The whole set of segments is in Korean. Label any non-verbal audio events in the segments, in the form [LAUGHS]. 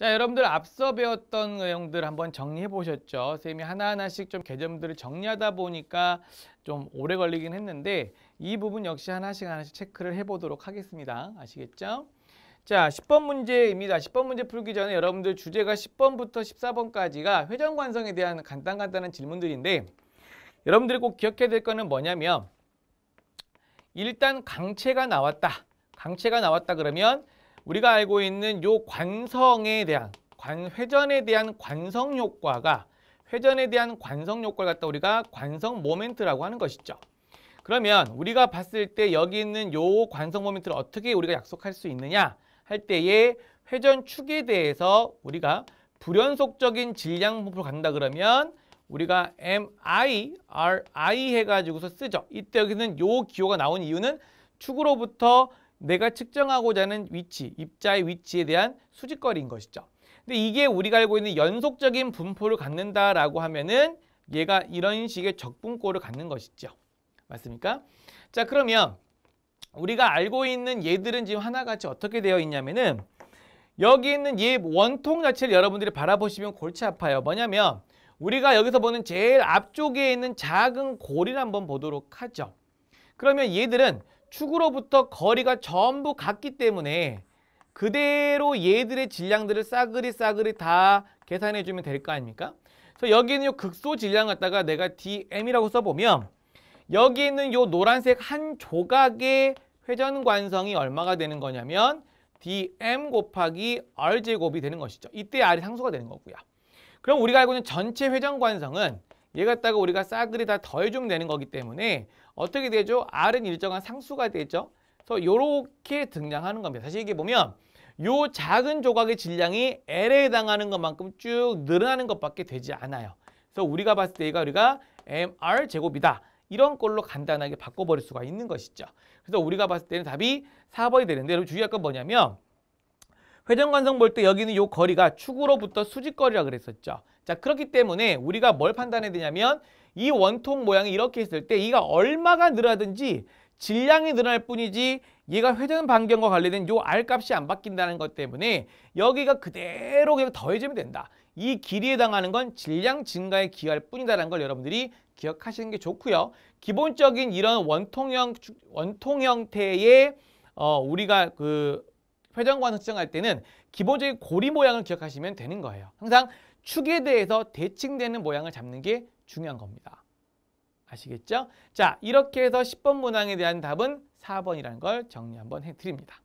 자 여러분들 앞서 배웠던 내용들 한번 정리해 보셨죠 선생님이 하나하나씩 좀 개념들을 정리하다 보니까 좀 오래 걸리긴 했는데 이 부분 역시 하나씩 하나씩 체크를 해 보도록 하겠습니다 아시겠죠 자 10번 문제입니다 10번 문제 풀기 전에 여러분들 주제가 10번부터 14번까지가 회전관성에 대한 간단간단한 질문들인데 여러분들이 꼭 기억해야 될 거는 뭐냐면 일단 강체가 나왔다 강체가 나왔다 그러면 우리가 알고 있는 요 관성에 대한 관, 회전에 대한 관성 효과가 회전에 대한 관성 효과를 갖다 우리가 관성 모멘트라고 하는 것이죠. 그러면 우리가 봤을 때 여기 있는 요 관성 모멘트를 어떻게 우리가 약속할 수 있느냐 할 때에 회전축에 대해서 우리가 불연속적인 질량 분포로 간다 그러면 우리가 MI, RI 해가지고서 쓰죠. 이때 여기는 요 기호가 나온 이유는 축으로부터 내가 측정하고자 하는 위치, 입자의 위치에 대한 수직거리인 것이죠. 근데 이게 우리가 알고 있는 연속적인 분포를 갖는다라고 하면은 얘가 이런 식의 적분꼴을 갖는 것이죠. 맞습니까? 자, 그러면 우리가 알고 있는 얘들은 지금 하나같이 어떻게 되어 있냐면은 여기 있는 얘 예 원통 자체를 여러분들이 바라보시면 골치 아파요. 뭐냐면 우리가 여기서 보는 제일 앞쪽에 있는 작은 골을 한번 보도록 하죠. 그러면 얘들은 축으로부터 거리가 전부 같기 때문에 그대로 얘들의 질량들을 싸그리 싸그리 다 계산해 주면 될 거 아닙니까? 그래서 여기는 요 극소 질량 갖다가 내가 dm이라고 써보면 여기 있는 요 노란색 한 조각의 회전 관성이 얼마가 되는 거냐면 dm 곱하기 r 제곱이 되는 것이죠. 이때 r이 상수가 되는 거고요. 그럼 우리가 알고 있는 전체 회전 관성은 얘 갖다가 우리가 싸그리 다 더해주면 되는 거기 때문에 어떻게 되죠? R은 일정한 상수가 되죠. 그래서 이렇게 등장하는 겁니다. 사실 이게 보면 요 작은 조각의 질량이 L에 해당하는 것만큼 쭉 늘어나는 것밖에 되지 않아요. 그래서 우리가 봤을 때 얘가 우리가 MR 제곱이다. 이런 걸로 간단하게 바꿔버릴 수가 있는 것이죠. 그래서 우리가 봤을 때는 답이 4번이 되는데 여러분 주의할 건 뭐냐면 회전관성 볼 때 여기는 요 거리가 축으로부터 수직거리라 그랬었죠. 자 그렇기 때문에 우리가 뭘 판단해야 되냐면 이 원통 모양이 이렇게 있을 때 이가 얼마가 늘어나든지 질량이 늘어날 뿐이지 얘가 회전 반경과 관련된 요 R값이 안 바뀐다는 것 때문에 여기가 그대로 그냥 더해지면 된다. 이 길이에 당하는 건 질량 증가에 기여할 뿐이다라는 걸 여러분들이 기억하시는 게 좋고요. 기본적인 이런 원통형 원통 형태의 어 우리가 그 회전광선 측정할 때는 기본적인 고리 모양을 기억하시면 되는 거예요. 항상 축에 대해서 대칭되는 모양을 잡는 게 중요한 겁니다. 아시겠죠? 자, 이렇게 해서 10번 문항에 대한 답은 4번이라는 걸 정리 한번 해드립니다.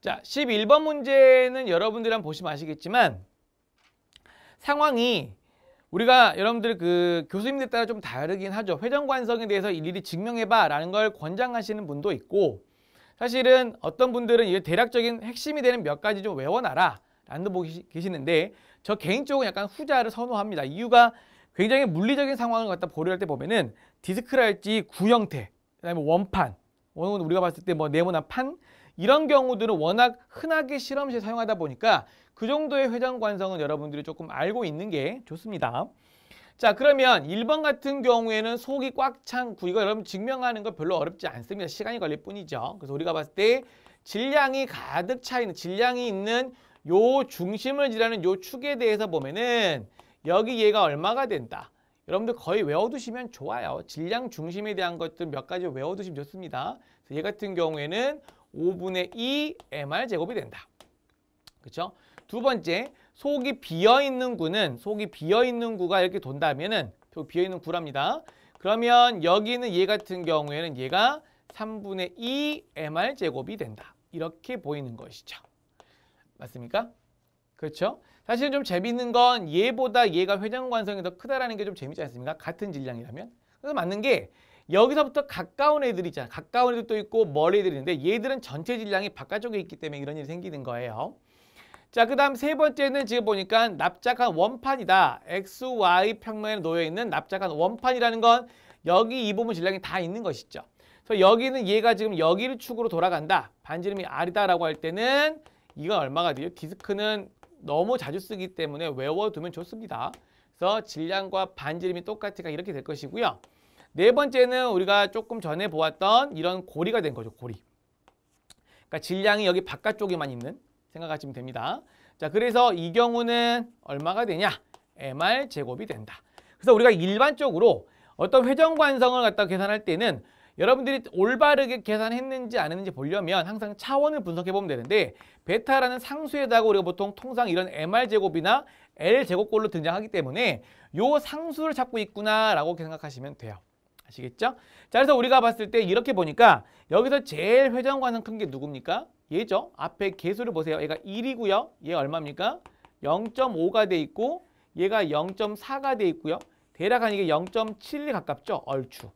자, 11번 문제는 여러분들이랑 보시면 아시겠지만 상황이 우리가 여러분들 그 교수님들 따라 좀 다르긴 하죠. 회전관성에 대해서 일일이 증명해봐 라는 걸 권장하시는 분도 있고 사실은 어떤 분들은 이 대략적인 핵심이 되는 몇 가지 좀 외워놔라 안도 보고 계시는데 저 개인적으로 약간 후자를 선호합니다. 이유가 굉장히 물리적인 상황을 갖다 고려할 때 보면은 디스크랄지 구형태, 그다음에 원판, 오늘 우리가 봤을 때 뭐네모나판 이런 경우들은 워낙 흔하게 실험실에 사용하다 보니까 그 정도의 회전 관성은 여러분들이 조금 알고 있는 게 좋습니다. 자 그러면 1번 같은 경우에는 속이 꽉 찬 구이가 여러분 증명하는 거 별로 어렵지 않습니다. 시간이 걸릴 뿐이죠. 그래서 우리가 봤을 때 질량이 가득 차 있는 질량이 있는 요 중심을 지나는 요 축에 대해서 보면은 여기 얘가 얼마가 된다. 여러분들 거의 외워두시면 좋아요. 질량 중심에 대한 것들 몇 가지 외워두시면 좋습니다. 그래서 얘 같은 경우에는 5분의 2 mr 제곱이 된다. 그렇죠? 두 번째, 속이 비어있는 구는 속이 비어있는 구가 이렇게 돈다면은 비어있는 구랍니다. 그러면 여기는 얘 같은 경우에는 얘가 3분의 2 mr 제곱이 된다. 이렇게 보이는 것이죠. 맞습니까? 그렇죠? 사실 좀 재밌는 건 얘보다 얘가 회전 관성이 더 크다라는 게 좀 재밌지 않습니까? 같은 질량이라면. 그래서 맞는 게 여기서부터 가까운 애들이 있잖아. 가까운 애들도 있고 멀리 애들이 있는데 얘들은 전체 질량이 바깥쪽에 있기 때문에 이런 일이 생기는 거예요. 자, 그 다음 세 번째는 지금 보니까 납작한 원판이다. XY 평면에 놓여있는 납작한 원판이라는 건 여기 이 부분 질량이 다 있는 것이죠. 그래서 여기는 얘가 지금 여기를 축으로 돌아간다. 반지름이 R이다라고 할 때는 이건 얼마가 돼요? 디스크는 너무 자주 쓰기 때문에 외워두면 좋습니다. 그래서 질량과 반지름이 똑같으니까 이렇게 될 것이고요. 네 번째는 우리가 조금 전에 보았던 이런 고리가 된 거죠. 고리. 그러니까 질량이 여기 바깥쪽에만 있는 생각하시면 됩니다. 자, 그래서 이 경우는 얼마가 되냐? MR 제곱이 된다. 그래서 우리가 일반적으로 어떤 회전관성을 갖다 계산할 때는 여러분들이 올바르게 계산했는지 안 했는지 보려면 항상 차원을 분석해보면 되는데 베타라는 상수에다가 우리가 보통 통상 이런 MR제곱이나 l 제곱골로 등장하기 때문에 요 상수를 찾고 있구나라고 생각하시면 돼요. 아시겠죠? 자, 그래서 우리가 봤을 때 이렇게 보니까 여기서 제일 회전과는 큰 게 누굽니까? 얘죠? 앞에 개수를 보세요. 얘가 1이고요. 얘 얼마입니까? 0.5가 돼 있고 얘가 0.4가 돼 있고요. 대략 한 이게 0.7이 가깝죠? 얼추.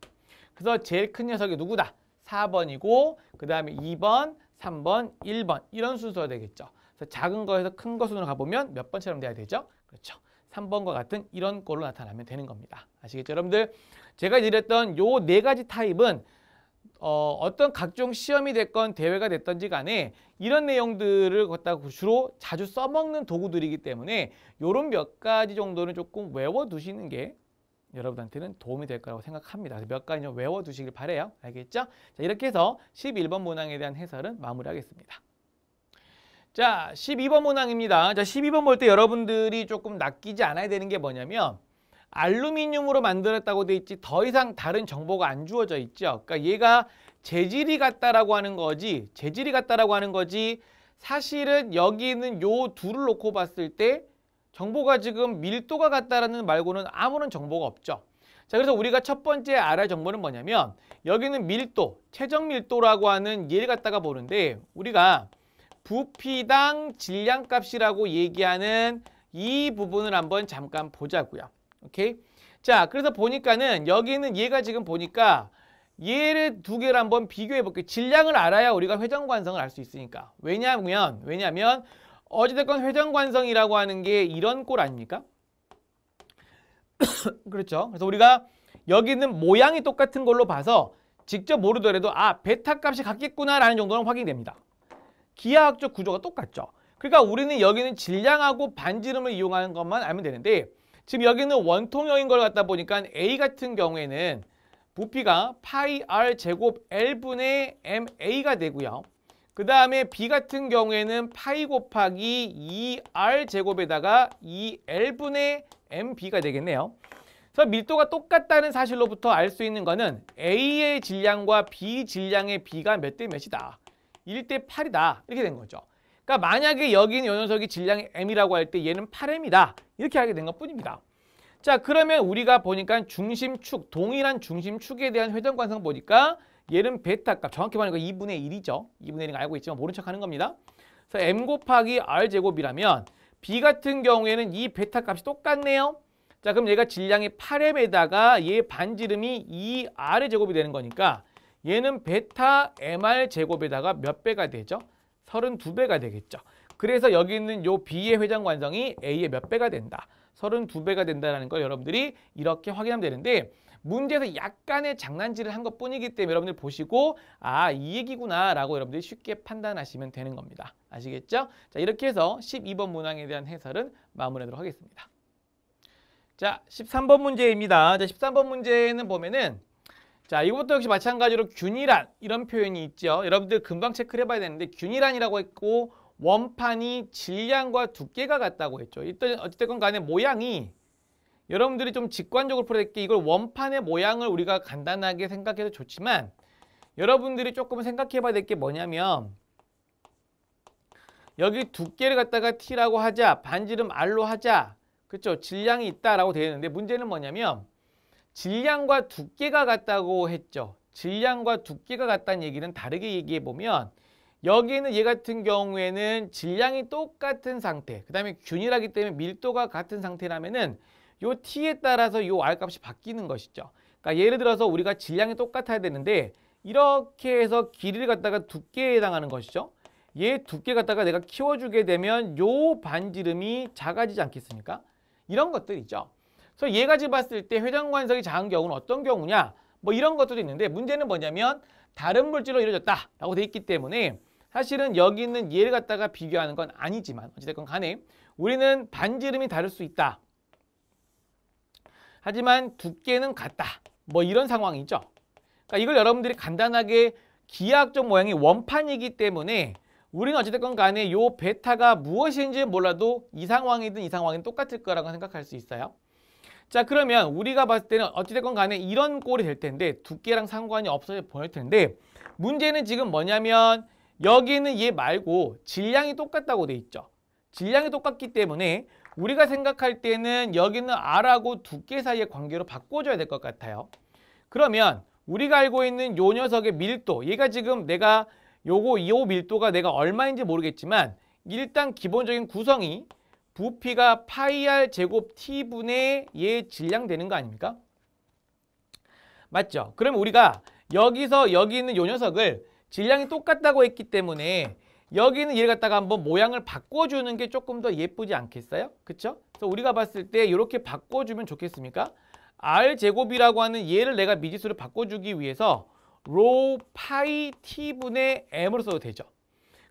그래서 제일 큰 녀석이 누구다? 4번이고 그 다음에 2번, 3번, 1번 이런 순서가 되겠죠. 그래서 작은 거에서 큰 것으로 가보면 몇 번처럼 돼야 되죠? 그렇죠. 3번과 같은 이런 꼴로 나타나면 되는 겁니다. 아시겠죠? 여러분들 제가 드렸던 요 네 가지 타입은 어, 어떤 각종 시험이 됐건 대회가 됐던지 간에 이런 내용들을 갖다 주로 자주 써먹는 도구들이기 때문에 요런몇 가지 정도는 조금 외워두시는 게 여러분한테는 도움이 될 거라고 생각합니다. 몇 가지 좀 외워두시길 바래요. 알겠죠? 자, 이렇게 해서 11번 문항에 대한 해설은 마무리하겠습니다. 자, 12번 문항입니다. 자, 12번 볼 때 여러분들이 조금 낚이지 않아야 되는 게 뭐냐면 알루미늄으로 만들었다고 돼 있지 더 이상 다른 정보가 안 주어져 있죠. 그러니까 얘가 재질이 같다라고 하는 거지 재질이 같다라고 하는 거지 사실은 여기 있는 요 둘을 놓고 봤을 때 정보가 지금 밀도가 같다라는 말고는 아무런 정보가 없죠. 자, 그래서 우리가 첫 번째 알아야 정보는 뭐냐면 여기는 밀도, 최적 밀도라고 하는 예를 갖다가 보는데 우리가 부피당 질량값이라고 얘기하는 이 부분을 한번 잠깐 보자고요. 오케이? 자, 그래서 보니까는 여기는 얘가 지금 보니까 얘를 두 개를 한번 비교해 볼게요. 질량을 알아야 우리가 회전 관성을 알 수 있으니까. 왜냐면 하 왜냐면 어찌됐건 회전관성이라고 하는 게 이런 꼴 아닙니까? [COUGHS] 그렇죠. 그래서 우리가 여기 있는 모양이 똑같은 걸로 봐서 직접 모르더라도 아 베타 값이 같겠구나라는 정도는 확인됩니다. 기하학적 구조가 똑같죠. 그러니까 우리는 여기는 질량하고 반지름을 이용하는 것만 알면 되는데 지금 여기는 원통형인 걸 갖다 보니까 A 같은 경우에는 부피가 파이 r 제곱 L분의 MA가 되고요. 그 다음에 b 같은 경우에는 파이 곱하기 2r 제곱에다가 2l분의 mb가 되겠네요. 그래서 밀도가 똑같다는 사실로부터 알 수 있는 거는 A의 질량과 B 질량의 B가 몇 대 몇이다. 1 대 8이다. 이렇게 된 거죠. 그러니까 만약에 여기 있는 요 녀석이 질량이 M이라고 할 때 얘는 8M이다. 이렇게 하게 된 것뿐입니다. 자 그러면 우리가 보니까 중심축, 동일한 중심축에 대한 회전관성 보니까 얘는 베타 값, 정확히 말하면 2분의 1이죠. 2분의 1인 알고 있지만 모른 척 하는 겁니다. 그래서 m 곱하기 r 제곱이라면 b 같은 경우에는 이 베타 값이 똑같네요. 자, 그럼 얘가 질량이 8m에다가 얘 반지름이 2r의 제곱이 되는 거니까 얘는 베타 mr 제곱에다가 몇 배가 되죠? 32배가 되겠죠. 그래서 여기 있는 요 B의 회전 관성이 A의 몇 배가 된다. 32배가 된다는걸 여러분들이 이렇게 확인하면 되는데 문제에서 약간의 장난질을 한 것뿐이기 때문에 여러분들 보시고 아 이 얘기구나 라고 여러분들이 쉽게 판단하시면 되는 겁니다. 아시겠죠? 자 이렇게 해서 12번 문항에 대한 해설은 마무리하도록 하겠습니다. 자 13번 문제입니다. 자 13번 문제는 보면은 자, 이것도 역시 마찬가지로 균일한 이런 표현이 있죠. 여러분들 금방 체크를 해봐야 되는데 균일한이라고 했고 원판이 질량과 두께가 같다고 했죠. 일단 어쨌든 간에 모양이 여러분들이 좀 직관적으로 풀어낼게 이걸 원판의 모양을 우리가 간단하게 생각해도 좋지만 여러분들이 조금 생각해 봐야 될 게 뭐냐면 여기 두께를 갖다가 T라고 하자 반지름 R로 하자 그렇죠 질량이 있다라고 되어 있는데 문제는 뭐냐면 질량과 두께가 같다고 했죠 질량과 두께가 같다는 얘기는 다르게 얘기해 보면 여기에는 얘 같은 경우에는 질량이 똑같은 상태 그 다음에 균일하기 때문에 밀도가 같은 상태라면은 요 t에 따라서 요 r 값이 바뀌는 것이죠. 그러니까 예를 들어서 우리가 질량이 똑같아야 되는데 이렇게 해서 길이를 갖다가 두께에 해당하는 것이죠. 얘 두께 갖다가 내가 키워주게 되면 요 반지름이 작아지지 않겠습니까? 이런 것들이죠. 그래서 얘가집 봤을 때 회전관성이 작은 경우는 어떤 경우냐? 뭐 이런 것들도 있는데 문제는 뭐냐면 다른 물질로 이루어졌다라고 돼 있기 때문에 사실은 여기 있는 얘를 갖다가 비교하는 건 아니지만 어찌됐건 간에 우리는 반지름이 다를 수 있다. 하지만 두께는 같다. 뭐 이런 상황이죠. 그러니까 이걸 여러분들이 간단하게 기하학적 모양이 원판이기 때문에 우리는 어찌됐건 간에 요 베타가 무엇인지 몰라도 이 상황이든 이 상황이든 똑같을 거라고 생각할 수 있어요. 자 그러면 우리가 봤을 때는 어찌됐건 간에 이런 꼴이 될 텐데 두께랑 상관이 없어 보일 텐데 문제는 지금 뭐냐면 여기는 얘 말고 질량이 똑같다고 돼 있죠. 질량이 똑같기 때문에 우리가 생각할 때는 여기는 R하고 두께 사이의 관계로 바꿔줘야 될 것 같아요. 그러면 우리가 알고 있는 요 녀석의 밀도, 얘가 지금 내가 요거 요 밀도가 내가 얼마인지 모르겠지만 일단 기본적인 구성이 부피가 파이 r 제곱 t분의 얘 질량 되는 거 아닙니까? 맞죠? 그럼 우리가 여기서 여기 있는 요 녀석을 질량이 똑같다고 했기 때문에 여기는 얘를 갖다가 한번 모양을 바꿔주는 게 조금 더 예쁘지 않겠어요? 그쵸? 그래서 우리가 봤을 때 이렇게 바꿔주면 좋겠습니까? R제곱이라고 하는 얘를 내가 미지수를 바꿔주기 위해서 로 파이 t분의 m으로 써도 되죠.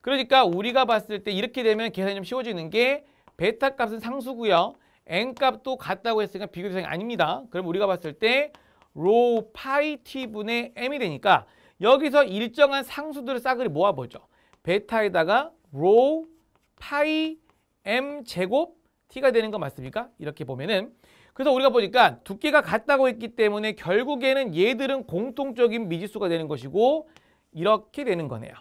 그러니까 우리가 봤을 때 이렇게 되면 계산이 좀 쉬워지는 게 베타 값은 상수고요. n 값도 같다고 했으니까 비교 대상이 아닙니다. 그럼 우리가 봤을 때 로 파이 t분의 m이 되니까 여기서 일정한 상수들을 싸그리 모아보죠. 베타에다가 로 파이 m 제곱 t가 되는 거 맞습니까? 이렇게 보면은 그래서 우리가 보니까 두께가 같다고 했기 때문에 결국에는 얘들은 공통적인 미지수가 되는 것이고 이렇게 되는 거네요.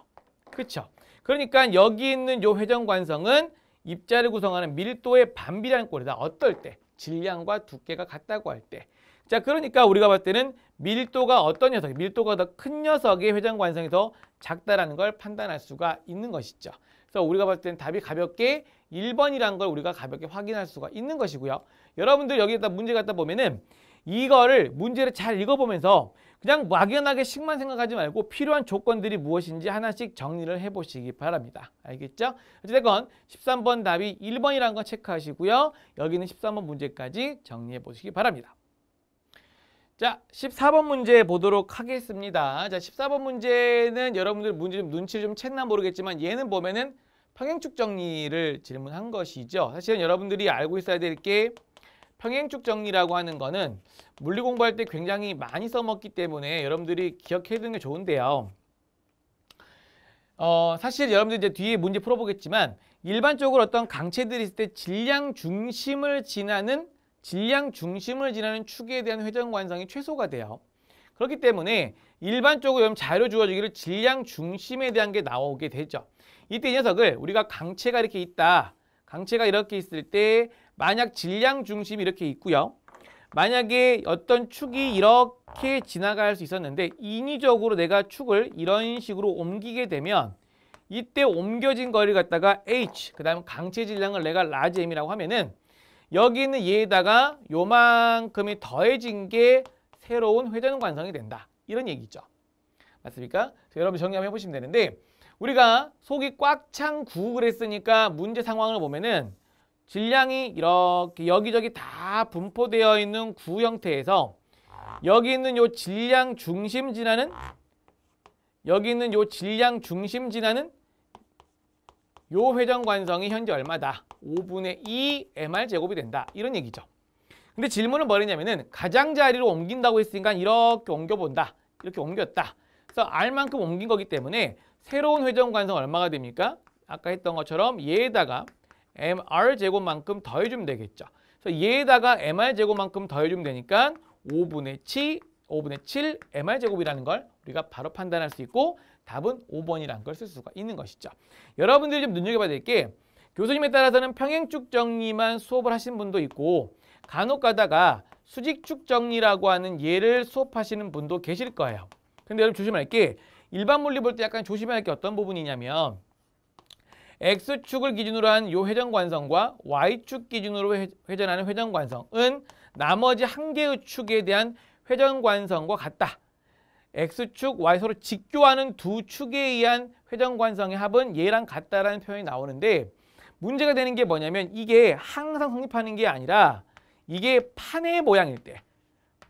그렇죠? 그러니까 여기 있는 요 회전관성은 입자를 구성하는 밀도의 반비례한 꼴이다. 어떨 때? 질량과 두께가 같다고 할 때. 자 그러니까 우리가 봤을 때는 밀도가 어떤 녀석, 밀도가 더 큰 녀석의 회전 관성에서 작다라는 걸 판단할 수가 있는 것이죠. 그래서 우리가 봤을 때는 답이 가볍게 1번이란 걸 우리가 가볍게 확인할 수가 있는 것이고요. 여러분들 여기에다 문제 갖다 보면은 이거를 문제를 잘 읽어보면서 그냥 막연하게 식만 생각하지 말고 필요한 조건들이 무엇인지 하나씩 정리를 해보시기 바랍니다. 알겠죠? 어쨌건 13번 답이 1번이라는 건 체크하시고요. 여기는 13번 문제까지 정리해보시기 바랍니다. 자, 14번 문제 보도록 하겠습니다. 자, 14번 문제는 여러분들 문제 좀 눈치를 좀 챘나 모르겠지만 얘는 보면은 평행축 정리를 질문한 것이죠. 사실은 여러분들이 알고 있어야 될 게 평행축 정리라고 하는 거는 물리 공부할 때 굉장히 많이 써먹기 때문에 여러분들이 기억해 두는 게 좋은데요. 어, 사실 여러분들 이제 뒤에 문제 풀어보겠지만 일반적으로 어떤 강체들이 있을 때 질량 중심을 지나는 질량 중심을 지나는 축에 대한 회전 관성이 최소가 돼요. 그렇기 때문에 일반적으로 여러분 자료 주어지기를 질량 중심에 대한 게 나오게 되죠. 이때 이 녀석을 우리가 강체가 이렇게 있다. 강체가 이렇게 있을 때 만약 질량 중심이 이렇게 있고요. 만약에 어떤 축이 이렇게 지나갈 수 있었는데 인위적으로 내가 축을 이런 식으로 옮기게 되면 이때 옮겨진 거리를 갖다가 h, 그 다음 강체 질량을 내가 라지 m이라고 하면은 여기 있는 얘에다가 요만큼이 더해진 게 새로운 회전 관성이 된다. 이런 얘기죠. 맞습니까? 여러분 정리 한번 해보시면 되는데 우리가 속이 꽉 찬구을했으니까 문제 상황을 보면은 질량이 이렇게 여기저기 다 분포되어 있는 구 형태에서 여기 있는 요 질량 중심 진화는 여기 있는 요 질량 중심 진화는 요 회전관성이 현재 얼마다? 5분의 2 mr제곱이 된다. 이런 얘기죠. 근데 질문은 뭐랬냐면은 가장자리로 옮긴다고 했으니까 이렇게 옮겨본다. 이렇게 옮겼다. 그래서 r만큼 옮긴 거기 때문에 새로운 회전관성 얼마가 됩니까? 아까 했던 것처럼 얘에다가 mr제곱만큼 더해주면 되겠죠. 그래서 얘에다가 mr제곱만큼 더해주면 되니까 5분의 7, 5분의 7 mr제곱이라는 걸 우리가 바로 판단할 수 있고 답은 5번이라는 걸 쓸 수가 있는 것이죠. 여러분들이 좀 눈여겨봐야 될 게 교수님에 따라서는 평행축 정리만 수업을 하신 분도 있고 간혹 가다가 수직축 정리라고 하는 예를 수업하시는 분도 계실 거예요. 근데 여러분 조심할 게 일반 물리 볼 때 약간 조심할게 어떤 부분이냐면 X축을 기준으로 한 요 회전관성과 Y축 기준으로 회전하는 회전관성은 나머지 한 개의 축에 대한 회전관성과 같다. X축, Y서로 직교하는 두 축에 의한 회전관성의 합은 얘랑 같다라는 표현이 나오는데 문제가 되는 게 뭐냐면 이게 항상 성립하는 게 아니라 이게 판의 모양일 때,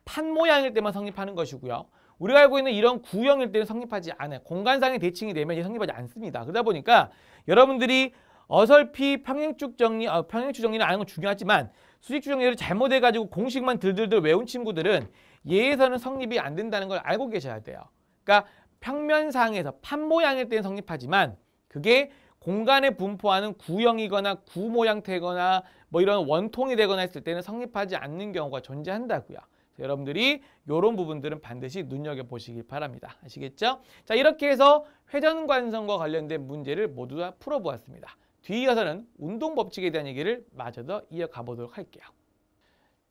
판 모양일 때만 성립하는 것이고요. 우리가 알고 있는 이런 구형일 때는 성립하지 않아요. 공간상의 대칭이 되면 이제 성립하지 않습니다. 그러다 보니까 여러분들이 어설피 평행축 정리, 어, 평행축 정리는 아는 건 중요하지만 수직축 정리를 잘못해가지고 공식만 들들들 외운 친구들은 예에서는 성립이 안 된다는 걸 알고 계셔야 돼요. 그러니까 평면상에서 판 모양일 때는 성립하지만 그게 공간에 분포하는 구형이거나 구모양태거나 뭐 이런 원통이 되거나 했을 때는 성립하지 않는 경우가 존재한다고요. 여러분들이 이런 부분들은 반드시 눈여겨보시길 바랍니다. 아시겠죠? 자 이렇게 해서 회전관성과 관련된 문제를 모두 다 풀어보았습니다. 뒤이어서는 운동법칙에 대한 얘기를 마저 더 이어가보도록 할게요.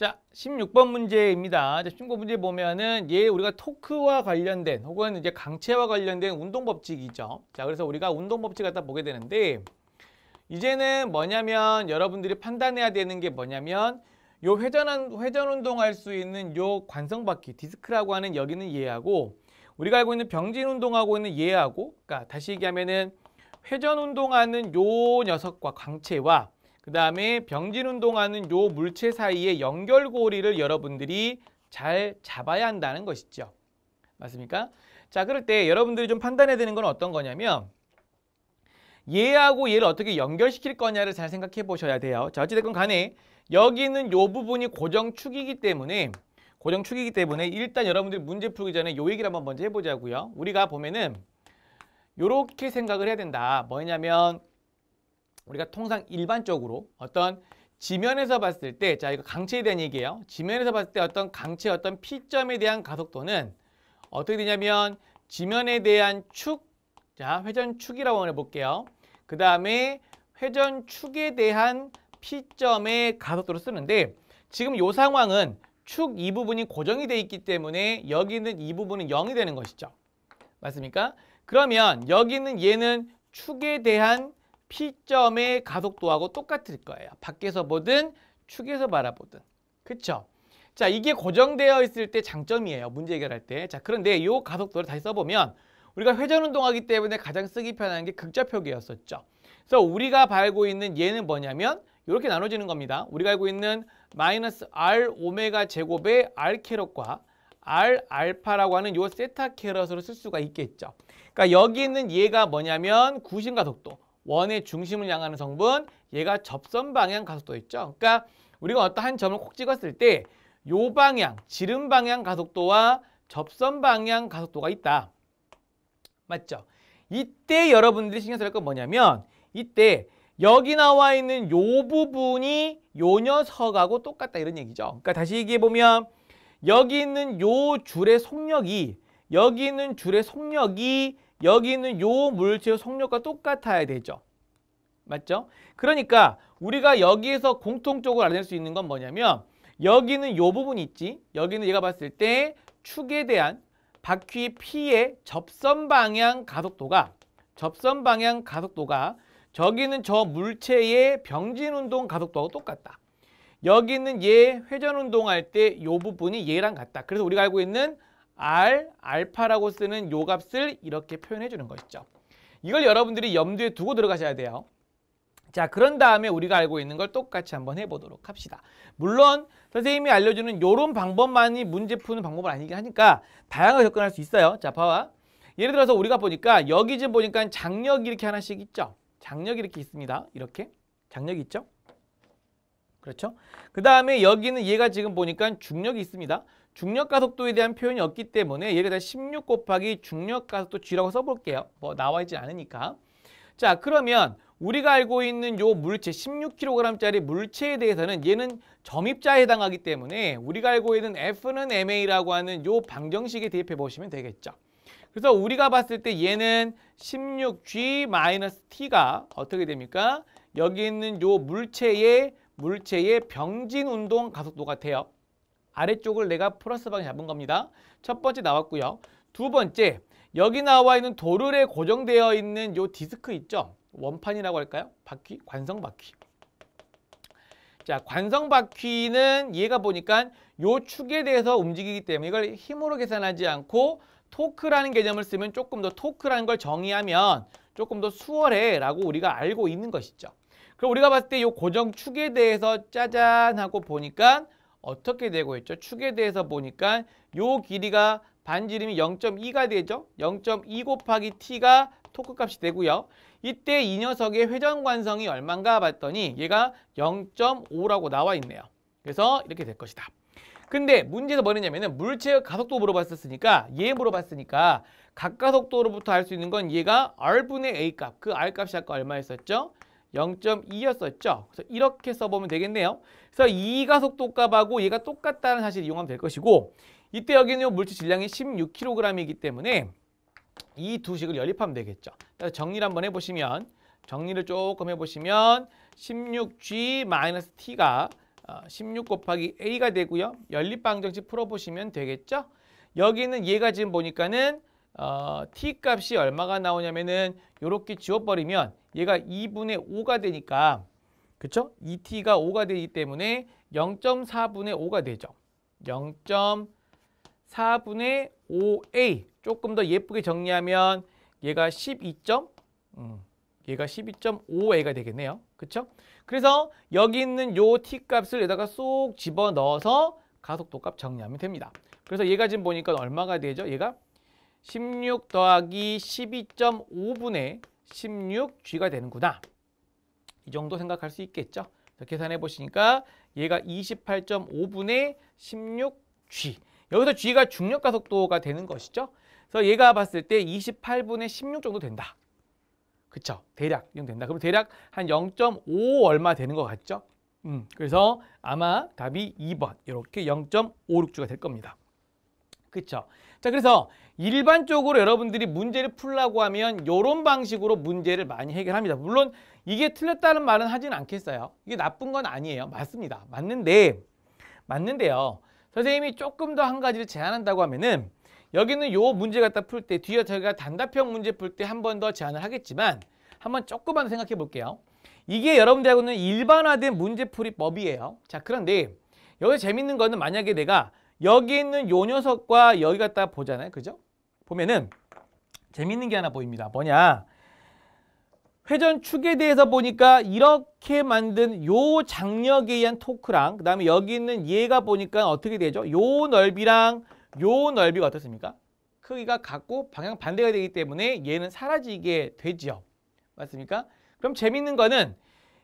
자, 16번 문제입니다. 자, 19번 문제 보면은 얘 예, 우리가 토크와 관련된 혹은 이제 강체와 관련된 운동 법칙이죠. 자, 그래서 우리가 운동 법칙 갖다 보게 되는데 이제는 뭐냐면 여러분들이 판단해야 되는 게 뭐냐면 요 회전한 회전 운동할 수 있는 요 관성 바퀴 디스크라고 하는 여기는 예하고 우리가 알고 있는 병진 운동하고 있는 예하고 그러니까 다시 얘기하면은 회전 운동하는 요 녀석과 강체와 그 다음에 병진 운동하는 요 물체 사이의 연결고리를 여러분들이 잘 잡아야 한다는 것이죠. 맞습니까? 자, 그럴 때 여러분들이 좀 판단해야 되는 건 어떤 거냐면 얘하고 얘를 어떻게 연결시킬 거냐를 잘 생각해 보셔야 돼요. 자, 어찌됐건 간에 여기는 요 부분이 고정축이기 때문에 고정축이기 때문에 일단 여러분들이 문제 풀기 전에 요 얘기를 한번 먼저 해보자고요. 우리가 보면은 요렇게 생각을 해야 된다. 뭐냐면 우리가 통상 일반적으로 어떤 지면에서 봤을 때, 자, 이거 강체에 대한 얘기예요. 지면에서 봤을 때 어떤 강체 어떤 P점에 대한 가속도는 어떻게 되냐면 지면에 대한 축, 자, 회전축이라고 해볼게요. 그 다음에 회전축에 대한 P점의 가속도를 쓰는데 지금 이 상황은 축 이 부분이 고정이 돼 있기 때문에 여기 있는 이 부분은 0이 되는 것이죠. 맞습니까? 그러면 여기 있는 얘는 축에 대한 P점의 가속도하고 똑같을 거예요. 밖에서 보든 축에서 바라보든. 그쵸? 자, 이게 고정되어 있을 때 장점이에요. 문제 해결할 때. 자, 그런데 이 가속도를 다시 써보면 우리가 회전 운동하기 때문에 가장 쓰기 편한 게 극좌표기였었죠. 그래서 우리가 알고 있는 얘는 뭐냐면 이렇게 나눠지는 겁니다. 우리가 알고 있는 마이너스 R 오메가 제곱의 R 캐럿과 R 알파라고 하는 요 세타 캐럿으로 쓸 수가 있겠죠. 그러니까 여기 있는 얘가 뭐냐면 구심가속도. 원의 중심을 향하는 성분, 얘가 접선 방향 가속도 있죠. 그러니까 우리가 어떠한 점을 콕 찍었을 때 요 방향, 지름 방향 가속도와 접선 방향 가속도가 있다. 맞죠? 이때 여러분들이 신경 쓰쓸건 뭐냐면 이때 여기 나와 있는 요 부분이 요 녀석하고 똑같다 이런 얘기죠. 그러니까 다시 얘기해보면 여기 있는 요 줄의 속력이 여기 있는 줄의 속력이 여기 있는 요 물체의 속력과 똑같아야 되죠. 맞죠? 그러니까 우리가 여기에서 공통적으로 알아낼 수 있는 건 뭐냐면 여기는 요 부분이 있지 여기는 얘가 봤을 때 축에 대한 바퀴 P의 접선 방향 가속도가 접선 방향 가속도가 저기는 저 물체의 병진 운동 가속도하고 똑같다. 여기는 얘 회전 운동할 때 요 부분이 얘랑 같다. 그래서 우리가 알고 있는 R, 알파라고 쓰는 요 값을 이렇게 표현해 주는 것이죠. 이걸 여러분들이 염두에 두고 들어가셔야 돼요. 자, 그런 다음에 우리가 알고 있는 걸 똑같이 한번 해보도록 합시다. 물론 선생님이 알려주는 요런 방법만이 문제 푸는 방법은 아니긴 하니까 다양하게 접근할 수 있어요. 자, 봐봐. 예를 들어서 우리가 보니까 여기 지금 보니까 장력 이렇게 하나씩 있죠. 장력 이렇게 있습니다. 이렇게. 장력이 있죠. 그렇죠? 그 다음에 여기는 얘가 지금 보니까 중력이 있습니다. 중력가속도에 대한 표현이 없기 때문에 예를 들어 16 곱하기 중력가속도 g라고 써볼게요. 뭐 나와있지 않으니까. 자 그러면 우리가 알고 있는 요 물체 16kg짜리 물체에 대해서는 얘는 점입자에 해당하기 때문에 우리가 알고 있는 F는 MA라고 하는 요 방정식에 대입해 보시면 되겠죠. 그래서 우리가 봤을 때 얘는 16G-T가 어떻게 됩니까? 여기 있는 요 물체의 물체의 병진 운동 가속도 같아요. 아래쪽을 내가 플러스 방향 잡은 겁니다. 첫 번째 나왔고요. 두 번째, 여기 나와 있는 도르래 고정되어 있는 요 디스크 있죠? 원판이라고 할까요? 바퀴, 관성 바퀴. 자, 관성 바퀴는 얘가 보니까 요 축에 대해서 움직이기 때문에 이걸 힘으로 계산하지 않고 토크라는 개념을 쓰면 조금 더 토크라는 걸 정의하면 조금 더 수월해라고 우리가 알고 있는 것이죠. 그럼 우리가 봤을 때 요 고정축에 대해서 짜잔 하고 보니까 어떻게 되고 있죠? 축에 대해서 보니까 요 길이가 반지름이 0.2가 되죠? 0.2 곱하기 t가 토크 값이 되고요. 이때 이 녀석의 회전관성이 얼만가 봤더니 얘가 0.5라고 나와 있네요. 그래서 이렇게 될 것이다. 근데 문제에서 뭐냐면은 물체의 가속도 물어봤었으니까 얘 물어봤으니까 각가속도로부터 알 수 있는 건 얘가 r분의 a 값, 그 r 값이 아까 얼마였었죠? 0.2였었죠. 그래서 이렇게 써보면 되겠네요. 그래서 이가 속도값하고 얘가 똑같다는 사실 이용하면 될 것이고 이때 여기는 물질 질량이 16kg이기 때문에 이 두 식을 연립하면 되겠죠. 그래서 정리를 한번 해보시면 정리를 조금 해보시면 16G-T가 16 어, 곱하기 A가 되고요. 연립방정식 풀어보시면 되겠죠. 여기는 얘가 지금 보니까는 어, t값이 얼마가 나오냐면은 이렇게 지워버리면 얘가 2분의 5가 되니까 그쵸? 2t가 5가 되기 때문에 0.4분의 5가 되죠. 0.4분의 5a 조금 더 예쁘게 정리하면 얘가 12. 음, 얘가 12.5a가 되겠네요. 그쵸? 그래서 여기 있는 요 t값을 여기다가 쏙 집어넣어서 가속도값 정리하면 됩니다. 그래서 얘가 지금 보니까 얼마가 되죠? 얘가 16 더하기 12.5분의 16G가 되는구나. 이 정도 생각할 수 있겠죠. 계산해 보시니까 얘가 28.5분의 16G. 여기서 G가 중력 가속도가 되는 것이죠. 그래서 얘가 봤을 때 28분의 16 정도 된다. 그쵸? 대략 이 된다. 그럼 대략 한 0.5 얼마 되는 것 같죠? 음, 그래서 아마 답이 2번 이렇게 0.56주가 될 겁니다. 그쵸? 자, 그래서 일반적으로 여러분들이 문제를 풀라고 하면 이런 방식으로 문제를 많이 해결합니다. 물론 이게 틀렸다는 말은 하진 않겠어요. 이게 나쁜 건 아니에요. 맞습니다. 맞는데 맞는데요. 선생님이 조금 더 한 가지를 제안한다고 하면은 여기는 요 문제 갖다 풀 때 뒤에 저희가 단답형 문제 풀 때 한 번 더 제안을 하겠지만 한 번 조금만 생각해 볼게요. 이게 여러분들하고는 일반화된 문제풀이 법이에요. 자 그런데 여기 재밌는 거는 만약에 내가 여기 있는 요 녀석과 여기 갖다 보잖아요. 그죠? 보면은 재밌는 게 하나 보입니다. 뭐냐? 회전축에 대해서 보니까 이렇게 만든 요 장력에 의한 토크랑 그 다음에 여기 있는 얘가 보니까 어떻게 되죠? 요 넓이랑 요 넓이가 어떻습니까? 크기가 같고 방향 반대가 되기 때문에 얘는 사라지게 되지요. 맞습니까? 그럼 재밌는 거는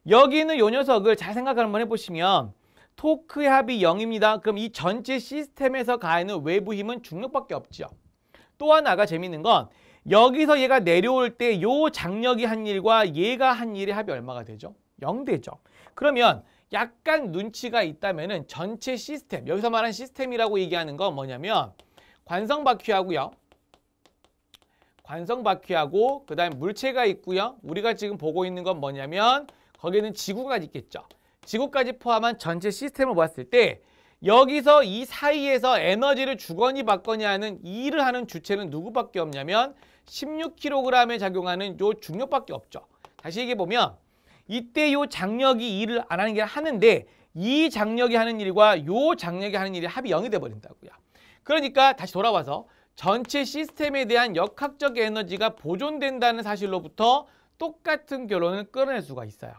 여기 있는 요 녀석을 잘 생각을 한번 해보시면 토크의 합이 0입니다. 그럼 이 전체 시스템에서 가 있는 외부 힘은 중력밖에 없죠 또 하나가 재밌는 건 여기서 얘가 내려올 때 요 장력이 한 일과 얘가 한 일의 합이 얼마가 되죠? 0되죠. 그러면 약간 눈치가 있다면 은 전체 시스템, 여기서 말한 시스템이라고 얘기하는 건 뭐냐면 관성 바퀴하고요. 관성 바퀴하고 그다음 물체가 있고요. 우리가 지금 보고 있는 건 뭐냐면 거기는 지구가 있겠죠. 지구까지 포함한 전체 시스템을 보았을 때 여기서 이 사이에서 에너지를 주거니 받거니 하는 일을 하는 주체는 누구밖에 없냐면 16kg에 작용하는 요 중력밖에 없죠. 다시 얘기해 보면 이때 요 장력이 일을 안 하는 게 하는데 이 장력이 하는 일과 요 장력이 하는 일이 합이 영이 돼 버린다고요. 그러니까 다시 돌아와서 전체 시스템에 대한 역학적 에너지가 보존된다는 사실로부터 똑같은 결론을 끌어낼 수가 있어요.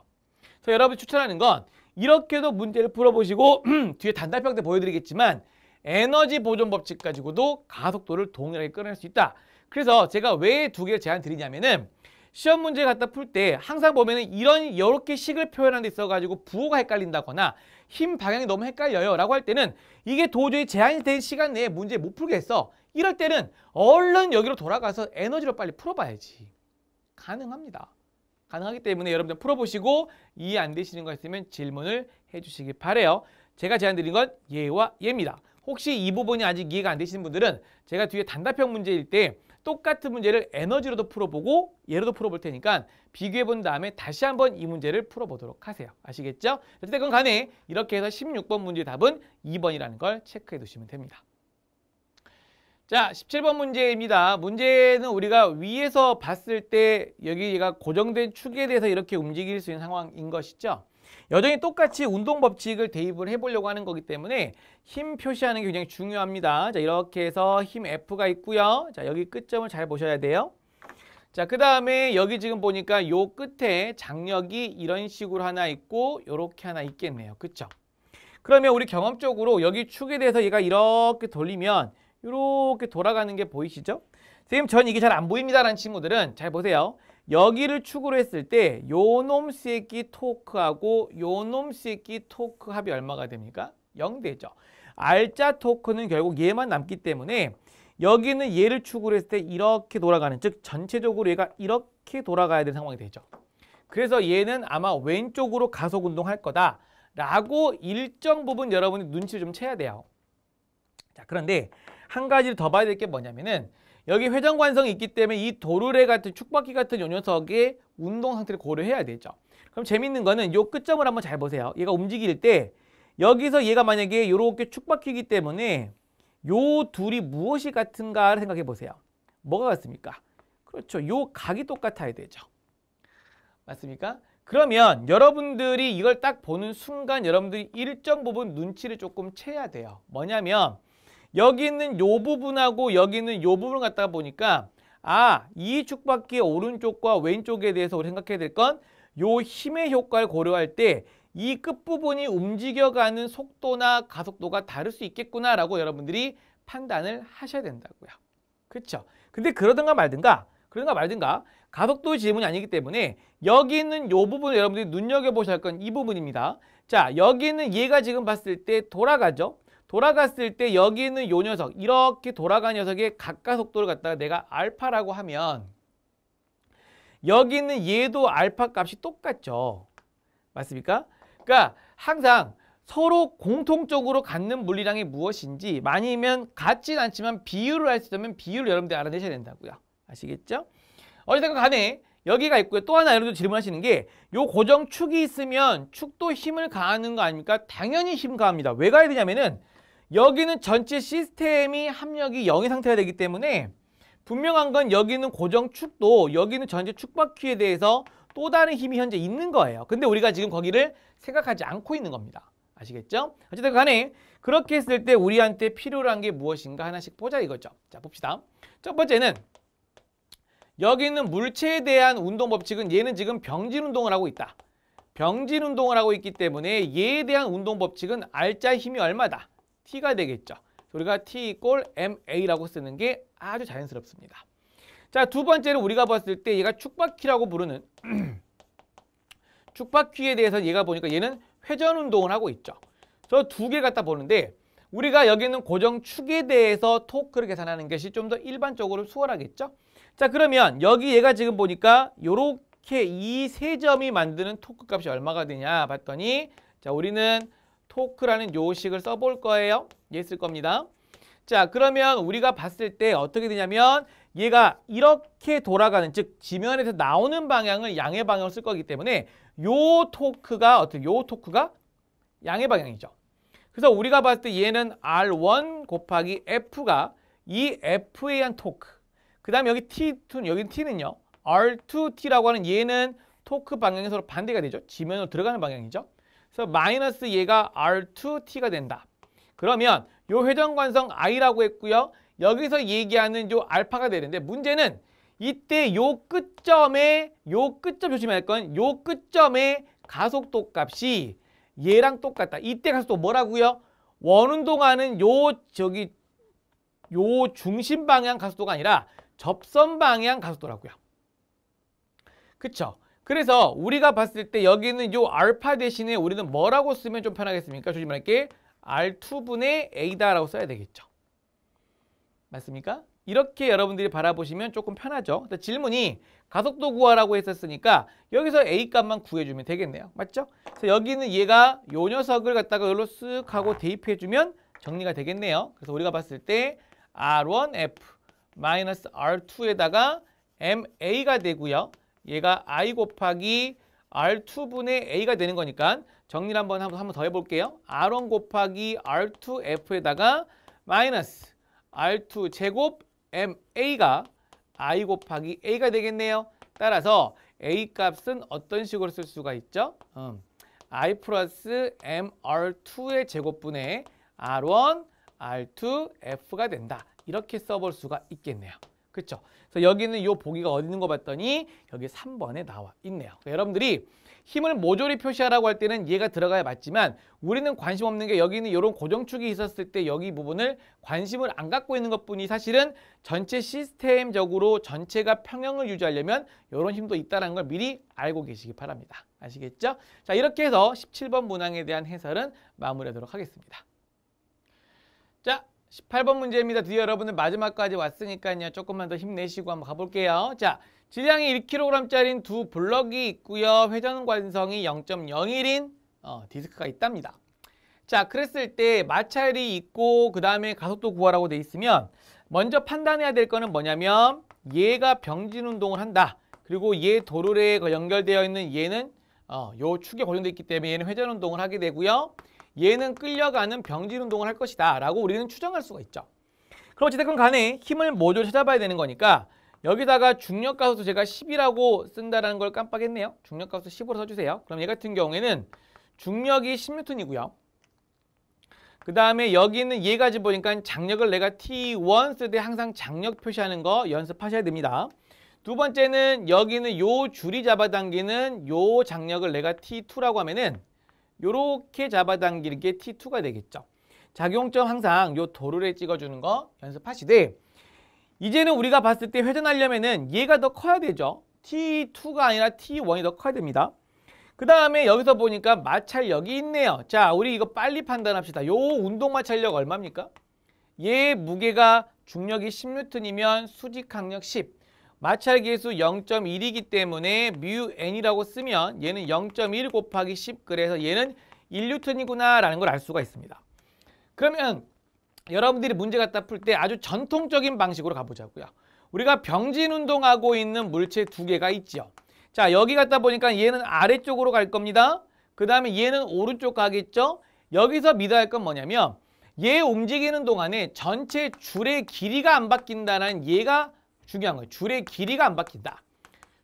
그래서 여러분이 추천하는 건 이렇게도 문제를 풀어보시고 [CLEARS THROAT] 뒤에 단답형 때 보여드리겠지만 에너지 보존 법칙 가지고도 가속도를 동일하게 끌어낼 수 있다. 그래서 제가 왜 두 개를 제안 드리냐면은 시험 문제 갖다 풀 때 항상 보면은 이런 이렇게 식을 표현하는 데 있어가지고 부호가 헷갈린다거나 힘 방향이 너무 헷갈려요 라고 할 때는 이게 도저히 제한이 된 시간 내에 문제 못 풀겠어 이럴 때는 얼른 여기로 돌아가서 에너지로 빨리 풀어봐야지 가능합니다 가능하기 때문에 여러분들 풀어보시고 이해 안 되시는 거 있으면 질문을 해주시기 바래요. 제가 제안 드린 건 예와 예입니다. 혹시 이 부분이 아직 이해가 안 되시는 분들은 제가 뒤에 단답형 문제일 때 똑같은 문제를 에너지로도 풀어보고 예로도 풀어볼 테니까 비교해 본 다음에 다시 한번 이 문제를 풀어보도록 하세요. 아시겠죠? 어쨌든 간에 이렇게 해서 16번 문제 답은 2번이라는 걸 체크해 두시면 됩니다. 자, 17번 문제입니다. 문제는 우리가 위에서 봤을 때 여기가 고정된 축에 대해서 이렇게 움직일 수 있는 상황인 것이죠. 여전히 똑같이 운동 법칙을 대입을 해보려고 하는 거기 때문에 힘 표시하는 게 굉장히 중요합니다. 자, 이렇게 해서 힘 F가 있고요. 자, 여기 끝점을 잘 보셔야 돼요. 자, 그 다음에 여기 지금 보니까 요 끝에 장력이 이런 식으로 하나 있고 요렇게 하나 있겠네요. 그쵸? 그러면 우리 경험적으로 여기 축에 대해서 얘가 이렇게 돌리면 이렇게 돌아가는 게 보이시죠? 선생님 전 이게 잘 안 보입니다라는 친구들은 잘 보세요. 여기를 축으로 했을 때 요놈 새끼 토크하고 요놈 새끼 토크 합이 얼마가 됩니까? 0 되죠. 알짜 토크는 결국 얘만 남기 때문에 여기는 얘를 축으로 했을 때 이렇게 돌아가는 즉 전체적으로 얘가 이렇게 돌아가야 되는 상황이 되죠. 그래서 얘는 아마 왼쪽으로 가속 운동할 거다라고 일정 부분 여러분이 눈치를 좀 채야 돼요. 자 그런데 한 가지를 더 봐야 될 게 뭐냐면은 여기 회전관성이 있기 때문에 이 도르래 같은 축바퀴 같은 요 녀석의 운동 상태를 고려해야 되죠. 그럼 재밌는 거는 요 끝점을 한번 잘 보세요. 얘가 움직일 때 여기서 얘가 만약에 요렇게 축바퀴이기 때문에 요 둘이 무엇이 같은가를 생각해 보세요. 뭐가 같습니까? 그렇죠. 요 각이 똑같아야 되죠. 맞습니까? 그러면 여러분들이 이걸 딱 보는 순간 여러분들이 일정 부분 눈치를 조금 채야 돼요. 뭐냐면 여기 있는 요 부분하고 여기 있는 요 부분을 갖다 보니까 아, 이 축바퀴의 오른쪽과 왼쪽에 대해서 우리 생각해야 될 건 요 힘의 효과를 고려할 때 이 끝부분이 움직여가는 속도나 가속도가 다를 수 있겠구나라고 여러분들이 판단을 하셔야 된다고요. 그렇죠? 근데 그러든가 말든가 그러든가 말든가 가속도 질문이 아니기 때문에 여기 있는 요 부분을 여러분들이 눈여겨보셔야 할 건 이 부분입니다. 자, 여기 있는 얘가 지금 봤을 때 돌아가죠? 돌아갔을 때 여기 있는 요 녀석 이렇게 돌아간 녀석의 각각 속도를 갖다가 내가 알파라고 하면 여기 있는 얘도 알파 값이 똑같죠. 맞습니까? 그러니까 항상 서로 공통적으로 갖는 물리량이 무엇인지 많이면 같진 않지만 비율을 할 수 있다면 비율을 여러분들이 알아내셔야 된다고요. 아시겠죠? 어쨌든 간에 여기가 있고요. 또 하나 여러분들 질문하시는 게 요 고정축이 있으면 축도 힘을 가하는 거 아닙니까? 당연히 힘 가합니다. 왜 가야 되냐면은 여기는 전체 시스템이 합력이 0의 상태가 되기 때문에 분명한 건 여기는 고정축도 여기는 전체 축바퀴에 대해서 또 다른 힘이 현재 있는 거예요. 근데 우리가 지금 거기를 생각하지 않고 있는 겁니다. 아시겠죠? 어쨌든 간에 그렇게 했을 때 우리한테 필요한 게 무엇인가 하나씩 보자 이거죠. 자, 봅시다. 첫 번째는 여기 있는 물체에 대한 운동 법칙은 얘는 지금 병진 운동을 하고 있다. 병진 운동을 하고 있기 때문에 얘에 대한 운동 법칙은 알자 힘이 얼마다? t가 되겠죠. 우리가 t equal ma라고 쓰는 게 아주 자연스럽습니다. 자, 두 번째로 우리가 봤을 때 얘가 축바퀴라고 부르는 [CLEARS THROAT] 축바퀴에 대해서 얘가 보니까 얘는 회전 운동을 하고 있죠. 저 두 개 갖다 보는데 우리가 여기 있는 고정축에 대해서 토크를 계산하는 것이 좀 더 일반적으로 수월하겠죠? 자 그러면 여기 얘가 지금 보니까 요렇게 이 세 점이 만드는 토크 값이 얼마가 되냐 봤더니 자 우리는 토크라는 요식을 써볼 거예요. 얘 쓸 겁니다. 자 그러면 우리가 봤을 때 어떻게 되냐면 얘가 이렇게 돌아가는 즉 지면에서 나오는 방향을 양의 방향으로 쓸 거기 때문에 요 토크가 어떻게 요 토크가 양의 방향이죠. 그래서 우리가 봤을 때 얘는 R1 곱하기 F가 이 F에 의한 토크 그 다음에 여기 T2, 여기 T는요. R2T라고 하는 얘는 토크 방향에서 반대가 되죠. 지면으로 들어가는 방향이죠. 그래서 마이너스 얘가 R2T가 된다. 그러면 요 회전관성 I라고 했고요. 여기서 얘기하는 요 알파가 되는데 문제는 이때 요 끝점에 요 끝점 조심할건 요끝점에 가속도 값이 얘랑 똑같다. 이때 가속도 뭐라고요? 원운동하는 요 저기 요 중심 방향 가속도가 아니라 접선 방향 가속도라고요. 그쵸? 그래서 우리가 봤을 때 여기는 요 알파 대신에 우리는 뭐라고 쓰면 좀 편하겠습니까? 조심 할게 R2분의 A다라고 써야 되겠죠. 맞습니까? 이렇게 여러분들이 바라보시면 조금 편하죠. 질문이 가속도 구하라고 했었으니까 여기서 A 값만 구해주면 되겠네요. 맞죠? 그래서 여기는 얘가 요 녀석을 갖다가 여기로 쓱 하고 대입해주면 정리가 되겠네요. 그래서 우리가 봤을 때 R1F 마이너스 R2에다가 MA가 되고요. 얘가 i 곱하기 r2분의 a가 되는 거니까 정리를 한번 한번, 한번 더 해볼게요. r1 곱하기 r2f에다가 마이너스 r2 제곱 ma가 i 곱하기 a가 되겠네요. 따라서 a 값은 어떤 식으로 쓸 수가 있죠? 음, i 플러스 mr2의 제곱분의 r1, r2, f가 된다. 이렇게 써볼 수가 있겠네요. 그렇죠? 그래서 여기는 이 보기가 어디 있는 거 봤더니 여기 3번에 나와 있네요. 그러니까 여러분들이 힘을 모조리 표시하라고 할 때는 얘가 들어가야 맞지만 우리는 관심 없는 게 여기 는 이런 고정축이 있었을 때 여기 부분을 관심을 안 갖고 있는 것뿐이 사실은 전체 시스템적으로 전체가 평형을 유지하려면 이런 힘도 있다는 걸 미리 알고 계시기 바랍니다. 아시겠죠? 자 이렇게 해서 17번 문항에 대한 해설은 마무리하도록 하겠습니다. 자 18번 문제입니다. 드디어 여러분들 마지막까지 왔으니까요. 조금만 더 힘내시고 한번 가볼게요. 자, 질량이 1 k g 짜린두 블럭이 있고요. 회전 관성이 0.01인 어, 디스크가 있답니다. 자, 그랬을 때 마찰이 있고 그 다음에 가속도 구하라고 돼 있으면 먼저 판단해야 될 거는 뭐냐면 얘가 병진 운동을 한다. 그리고 얘도로에 연결되어 있는 얘는 어, 요 축에 고정되어 있기 때문에 얘는 회전 운동을 하게 되고요. 얘는 끌려가는 병질 운동을 할 것이다 라고 우리는 추정할 수가 있죠. 그럼 어쨌든 간에 힘을 모조 찾아봐야 되는 거니까 여기다가 중력가속도 제가 10이라고 쓴다라는 걸 깜빡했네요. 중력가속도 10으로 써주세요. 그럼 얘 같은 경우에는 중력이 10N이고요. 그 다음에 여기 있는 얘가 지 보니까 장력을 내가 T1 쓸때 항상 장력 표시하는 거 연습하셔야 됩니다. 두 번째는 여기는 요 줄이 잡아당기는 요 장력을 내가 T2라고 하면은 요렇게 잡아당기는 게 T2가 되겠죠. 작용점 항상 요도르래 찍어주는 거 연습하시되 이제는 우리가 봤을 때 회전하려면은 얘가 더 커야 되죠. T2가 아니라 T1이 더 커야 됩니다. 그 다음에 여기서 보니까 마찰력이 있네요. 자, 우리 이거 빨리 판단합시다. 요 운동 마찰력 얼마입니까? 얘 무게가 중력이 10N이면 수직 강력 10. 마찰 계수 0.1이기 때문에 뮤 n이라고 쓰면 얘는 0.1 곱하기 10 그래서 얘는 1뉴턴이구나 라는 걸 알 수가 있습니다. 그러면 여러분들이 문제 갖다 풀 때 아주 전통적인 방식으로 가보자고요. 우리가 병진 운동하고 있는 물체 두 개가 있죠. 자 여기 갔다 보니까 얘는 아래쪽으로 갈 겁니다. 그 다음에 얘는 오른쪽 가겠죠. 여기서 믿어야 할 건 뭐냐면 얘 움직이는 동안에 전체 줄의 길이가 안 바뀐다는 얘가 중요한 거예요. 줄의 길이가 안 바뀐다.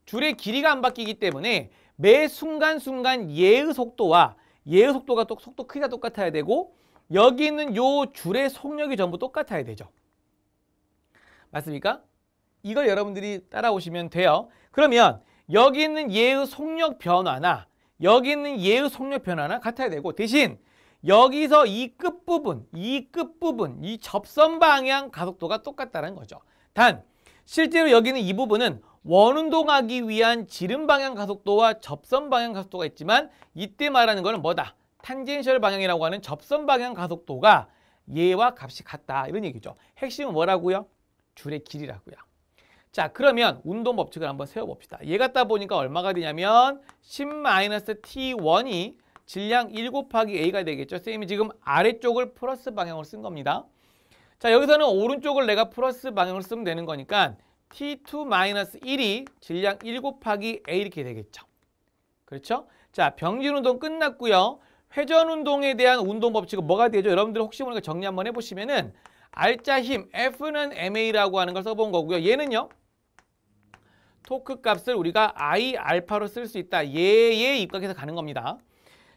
줄의 길이가 안 바뀌기 때문에 매 순간순간 예의 속도와 예의 속도가 또 속도 크기가 똑같아야 되고 여기 있는 요 줄의 속력이 전부 똑같아야 되죠. 맞습니까? 이걸 여러분들이 따라오시면 돼요. 그러면 여기 있는 예의 속력 변화나 여기 있는 예의 속력 변화나 같아야 되고 대신 여기서 이 끝부분, 이 끝부분, 이 접선 방향 가속도가 똑같다는 거죠. 단 실제로 여기는 이 부분은 원운동하기 위한 지름 방향 가속도와 접선 방향 가속도가 있지만 이때 말하는 거는 뭐다? 탄젠셜 방향이라고 하는 접선 방향 가속도가 얘와 값이 같다 이런 얘기죠. 핵심은 뭐라고요? 줄의 길이라고요. 자 그러면 운동 법칙을 한번 세워봅시다. 얘 같다 보니까 얼마가 되냐면 10-T1이 질량 1 곱하기 A가 되겠죠. 선생님이 지금 아래쪽을 플러스 방향으로 쓴 겁니다. 자 여기서는 오른쪽을 내가 플러스 방향으로 쓰면 되는 거니까 t2 마이너스 1이 질량 1 곱하기 a 이렇게 되겠죠. 그렇죠? 자 병진 운동 끝났고요. 회전 운동에 대한 운동 법칙은 뭐가 되죠? 여러분들 혹시 모르니까 정리 한번 해보시면은 알짜 힘 F는 MA라고 하는 걸 써본 거고요. 얘는요. 토크 값을 우리가 I 알파로 쓸 수 있다. 얘에 입각해서 가는 겁니다.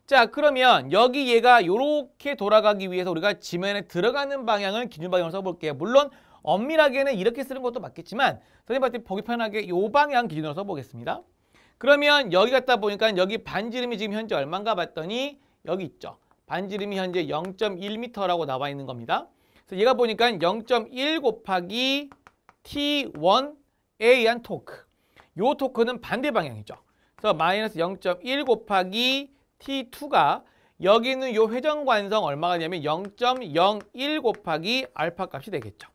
자 그러면 여기 얘가 이렇게 돌아가기 위해서 우리가 지면에 들어가는 방향을 기준방향으로 써볼게요. 물론 엄밀하게는 이렇게 쓰는 것도 맞겠지만 선생님한테 보기 편하게 요 방향 기준으로 써보겠습니다. 그러면 여기 갔다 보니까 여기 반지름이 지금 현재 얼마인가 봤더니 여기 있죠. 반지름이 현재 0.1m라고 나와 있는 겁니다. 그래서 얘가 보니까 0.1 곱하기 T1에 의한 토크. 요 토크는 반대 방향이죠. 그래서 마이너스 0.1 곱하기 T2가 여기 있는 요 회전관성 얼마가 되냐면 0.01 곱하기 알파 값이 되겠죠.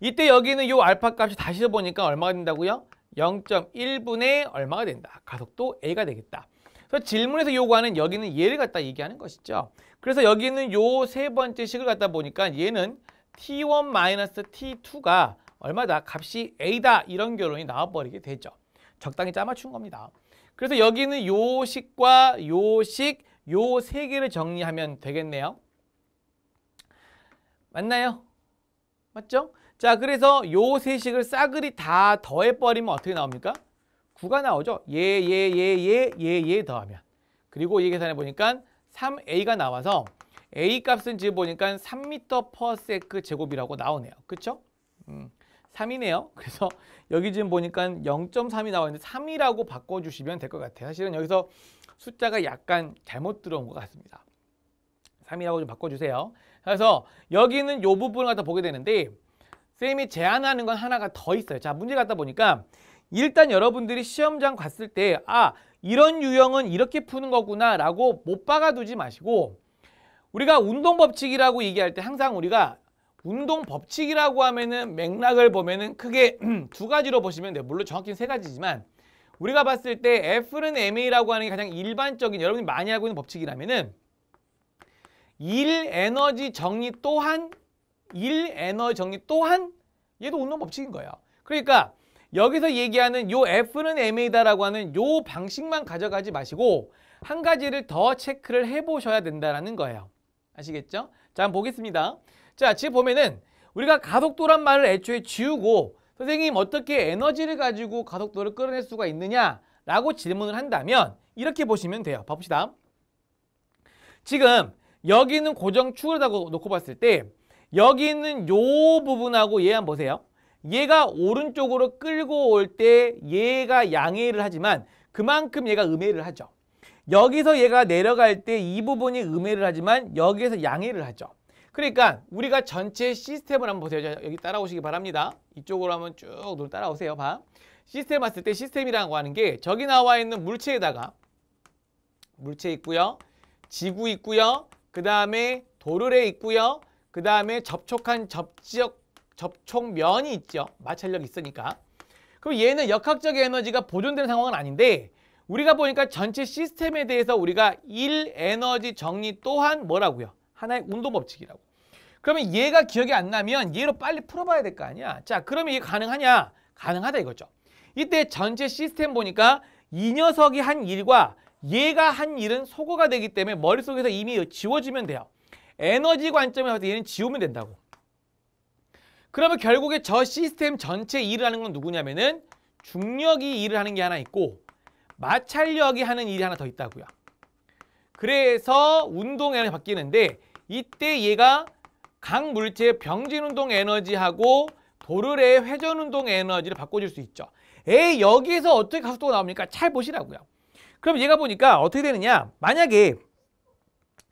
이때 여기 있는 요 알파 값이 다시 보니까 얼마가 된다고요? 0.1분의 얼마가 된다. 가속도 A가 되겠다. 그래서 질문에서 요구하는 여기는 얘를 갖다 얘기하는 것이죠. 그래서 여기 있는 요 세 번째 식을 갖다 보니까 얘는 T1 T2가 얼마다? 값이 A다. 이런 결론이 나와버리게 되죠. 적당히 짜맞춘 겁니다. 그래서 여기는 요식과 요식, 요 세 개를 정리하면 되겠네요. 맞나요? 맞죠? 자, 그래서 요 세식을 싸그리 다 더해버리면 어떻게 나옵니까? 9가 나오죠? 예, 예, 예, 예, 예, 예 더하면. 그리고 이 계산해 보니까 3a가 나와서 a 값은 지금 보니까 3m per sec 제곱이라고 나오네요. 그쵸? 음. 3이네요. [LAUGHS] 그래서 여기 지금 보니까 0.3이 나와있는데 3이라고 바꿔주시면 될 것 같아요. 사실은 여기서 숫자가 약간 잘못 들어온 것 같습니다. 3이라고 좀 바꿔주세요. 그래서 여기는 이 부분을 갖다 보게 되는데 쌤이 제안하는 건 하나가 더 있어요. 자, 문제 갖다 보니까 일단 여러분들이 시험장 갔을 때 아, 이런 유형은 이렇게 푸는 거구나 라고 못 박아두지 마시고 우리가 운동 법칙이라고 얘기할 때 항상 우리가 운동 법칙이라고 하면은 맥락을 보면은 크게 [CLEARS THROAT] 두 가지로 보시면 돼요. 물론 정확히는 세 가지지만 우리가 봤을 때 F는 MA라고 하는 게 가장 일반적인 여러분이 많이 알고 있는 법칙이라면은 일 에너지 정리 또한 일 에너지 정리 또한 얘도 운동 법칙인 거예요. 그러니까 여기서 얘기하는 요 F는 MA다라고 하는 요 방식만 가져가지 마시고 한 가지를 더 체크를 해보셔야 된다라는 거예요. 아시겠죠? 자, 한번 보겠습니다. 자, 지금 보면은 우리가 가속도란 말을 애초에 지우고 선생님 어떻게 에너지를 가지고 가속도를 끌어낼 수가 있느냐라고 질문을 한다면 이렇게 보시면 돼요. 봐봅시다. 지금 여기 있는 고정축이라고 놓고 봤을 때 여기 있는 요 부분하고 얘 한번 보세요. 얘가 오른쪽으로 끌고 올 때 얘가 양해를 하지만 그만큼 얘가 음해를 하죠. 여기서 얘가 내려갈 때 이 부분이 음해를 하지만 여기에서 양해를 하죠. 그러니까 우리가 전체 시스템을 한번 보세요. 여기 따라오시기 바랍니다. 이쪽으로 한번 쭉 따라오세요. 봐. 시스템 봤을 때 시스템이라고 하는 게 저기 나와 있는 물체에다가 물체 있고요. 지구 있고요. 그 다음에 도르래 있고요. 그 다음에 접촉한 접지역 접촉면이 있죠. 마찰력이 있으니까. 그럼 얘는 역학적 에너지가 보존되는 상황은 아닌데 우리가 보니까 전체 시스템에 대해서 우리가 일 에너지 정리 또한 뭐라고요? 하나의 운동 법칙이라고. 그러면 얘가 기억이 안 나면 얘로 빨리 풀어봐야 될 거 아니야. 자, 그러면 이게 가능하냐? 가능하다 이거죠. 이때 전체 시스템 보니까 이 녀석이 한 일과 얘가 한 일은 소거가 되기 때문에 머릿속에서 이미 지워지면 돼요. 에너지 관점에서 얘는 지우면 된다고. 그러면 결국에 저 시스템 전체 일을 하는 건 누구냐면은 중력이 일을 하는 게 하나 있고 마찰력이 하는 일이 하나 더 있다고요. 그래서 운동 에너지 바뀌는데 이때 얘가 각 물체의 병진운동 에너지하고 도르래의 회전운동 에너지를 바꿔줄 수 있죠. 에이 여기에서 어떻게 가속도가 나옵니까? 잘 보시라고요. 그럼 얘가 보니까 어떻게 되느냐. 만약에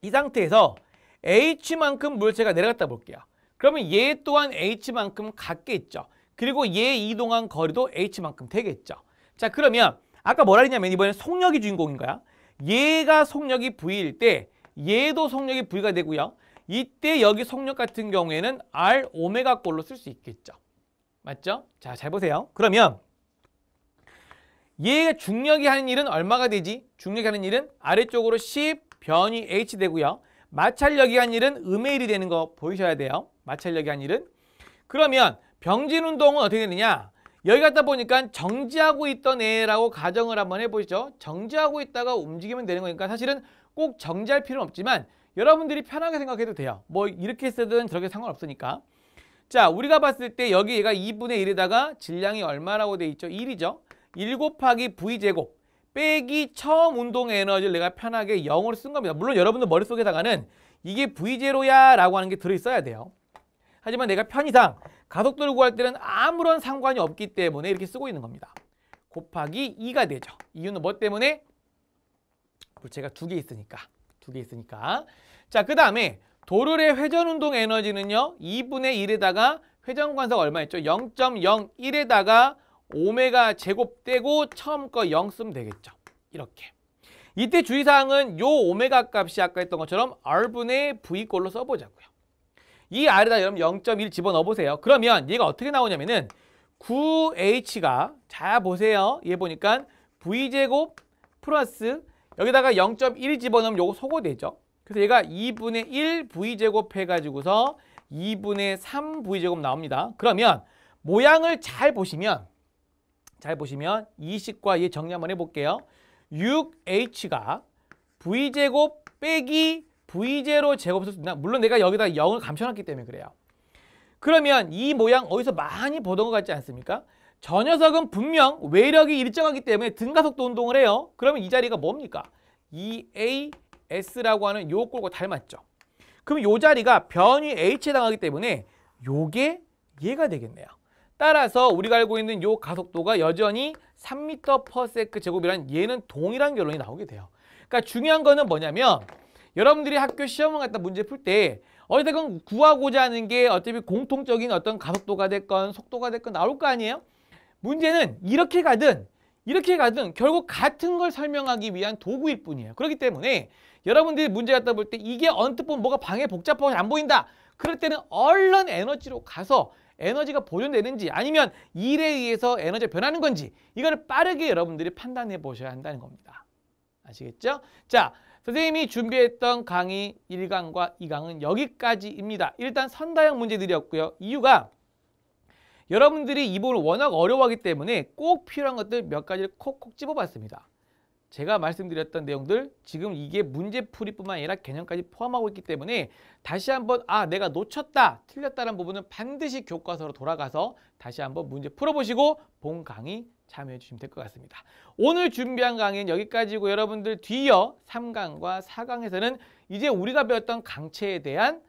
이 상태에서 H만큼 물체가 내려갔다 볼게요. 그러면 얘 또한 H만큼 같겠죠. 그리고 얘 이동한 거리도 H만큼 되겠죠. 자 그러면 아까 뭐라 했냐면 이번엔 속력이 주인공인 거야. 얘가 속력이 V일 때 얘도 속력이 V가 되고요. 이때 여기 속력 같은 경우에는 R 오메가 꼴로 쓸 수 있겠죠. 맞죠? 자, 잘 보세요. 그러면 얘가 중력이 하는 일은 얼마가 되지? 중력이 하는 일은 아래쪽으로 10 변이 H 되고요. 마찰력이 하는 일은 음의 일이 되는 거 보이셔야 돼요. 마찰력이 하는 일은. 그러면 병진 운동은 어떻게 되느냐? 여기 갔다 보니까 정지하고 있던 애라고 가정을 한번 해보시죠. 정지하고 있다가 움직이면 되는 거니까 사실은 꼭 정지할 필요는 없지만 여러분들이 편하게 생각해도 돼요. 뭐 이렇게 쓰든 저렇게 상관없으니까. 자, 우리가 봤을 때 여기 얘가 2분의 1에다가 질량이 얼마라고 돼 있죠? 1이죠. 1 곱하기 V제곱 빼기 처음 운동 에너지를 내가 편하게 0으로 쓴 겁니다. 물론 여러분들 머릿속에다가는 이게 V제로야 라고 하는 게 들어있어야 돼요. 하지만 내가 편의상 가속도를 구할 때는 아무런 상관이 없기 때문에 이렇게 쓰고 있는 겁니다. 곱하기 2가 되죠. 이유는 뭐 때문에? 물체가 두 개 있으니까. 두개 있으니까. 자, 그 다음에 도르의 회전운동 에너지는요. 2분의 1에다가 회전관석 얼마였죠? 0.01에다가 오메가 제곱 떼고 처음 거 0 쓰면 되겠죠. 이렇게. 이때 주의사항은 요 오메가 값이 아까 했던 것처럼 R분의 V꼴로 써보자고요. 이 R에다 여러분 0.1 집어넣어보세요. 그러면 얘가 어떻게 나오냐면은 9H가 자 보세요. 얘 보니까 V제곱 플러스 여기다가 0.1이 집어넣으면 요거 소거되죠. 그래서 얘가 2분의 1 v제곱 해가지고서 2분의 3 v제곱 나옵니다. 그러면 모양을 잘 보시면 잘 보시면 이식과얘 정리 한번 해볼게요. 6h가 v제곱 빼기 v제로 제곱해서 쓴다. 물론 내가 여기다 0을 감춰놨기 때문에 그래요. 그러면 이 모양 어디서 많이 보던 것 같지 않습니까? 저 녀석은 분명 외력이 일정하기 때문에 등가속도 운동을 해요. 그러면 이 자리가 뭡니까? EAS라고 하는 요 꼴과 닮았죠. 그럼 요 자리가 변위 H에 해 당하기 때문에 요게 얘가 되겠네요. 따라서 우리가 알고 있는 요 가속도가 여전히 3m/s 제곱이란 얘는 동일한 결론이 나오게 돼요. 그러니까 중요한 거는 뭐냐면 여러분들이 학교 시험을 갖다 문제 풀 때 어쨌든 구하고자 하는 게 어차피 공통적인 어떤 가속도가 됐건 속도가 됐건 나올 거 아니에요? 문제는 이렇게 가든 이렇게 가든 결국 같은 걸 설명하기 위한 도구일 뿐이에요. 그렇기 때문에 여러분들이 문제 갖다 볼 때 이게 언뜻 보면 뭐가 방해 복잡하고 안 보인다. 그럴 때는 얼른 에너지로 가서 에너지가 보존되는지 아니면 일에 의해서 에너지가 변하는 건지 이거를 빠르게 여러분들이 판단해 보셔야 한다는 겁니다. 아시겠죠? 자, 선생님이 준비했던 강의 일강과이강은 여기까지입니다. 일단 선다형 문제들이었고요. 이유가 여러분들이 이 부분을 워낙 어려워하기 때문에 꼭 필요한 것들 몇 가지를 콕콕 집어봤습니다. 제가 말씀드렸던 내용들 지금 이게 문제풀이뿐만 아니라 개념까지 포함하고 있기 때문에 다시 한번 아 내가 놓쳤다 틀렸다는 부분은 반드시 교과서로 돌아가서 다시 한번 문제 풀어보시고 본 강의 참여해 주시면 될 것 같습니다. 오늘 준비한 강의는 여기까지고 여러분들 뒤이어 3강과 4강에서는 이제 우리가 배웠던 강체에 대한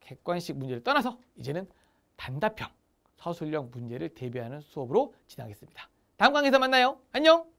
객관식 문제를 떠나서 이제는 단답형 서술형 문제를 대비하는 수업으로 진행하겠습니다. 다음 강의에서 만나요. 안녕!